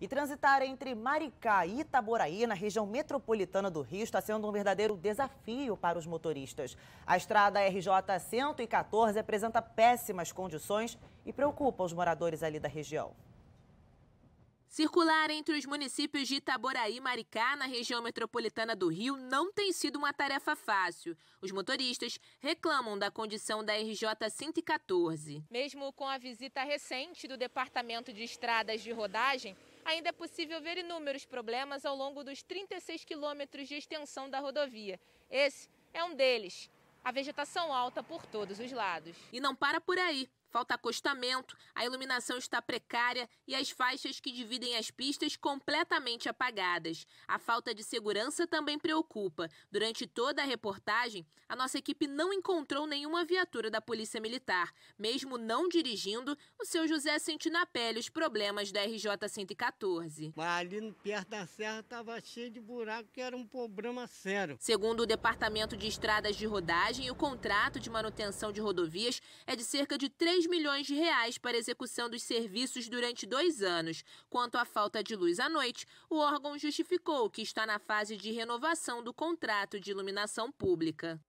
E transitar entre Maricá e Itaboraí, na região metropolitana do Rio, está sendo um verdadeiro desafio para os motoristas. A estrada RJ 114 apresenta péssimas condições e preocupa os moradores ali da região. Circular entre os municípios de Itaboraí e Maricá, na região metropolitana do Rio, não tem sido uma tarefa fácil. Os motoristas reclamam da condição da RJ 114. Mesmo com a visita recente do Departamento de Estradas de Rodagem, ainda é possível ver inúmeros problemas ao longo dos 36 quilômetros de extensão da rodovia. Esse é um deles. A vegetação alta por todos os lados. E não para por aí. Falta acostamento, a iluminação está precária e as faixas que dividem as pistas completamente apagadas. A falta de segurança também preocupa. Durante toda a reportagem, a nossa equipe não encontrou nenhuma viatura da Polícia Militar. Mesmo não dirigindo, o seu José sente na pele os problemas da RJ-114. Ali perto da serra estava cheio de buraco que era um problema sério. Segundo o Departamento de Estradas de Rodagem, o contrato de manutenção de rodovias é de cerca de 3 6 milhões de reais para execução dos serviços durante dois anos. Quanto à falta de luz à noite, o órgão justificou que está na fase de renovação do contrato de iluminação pública.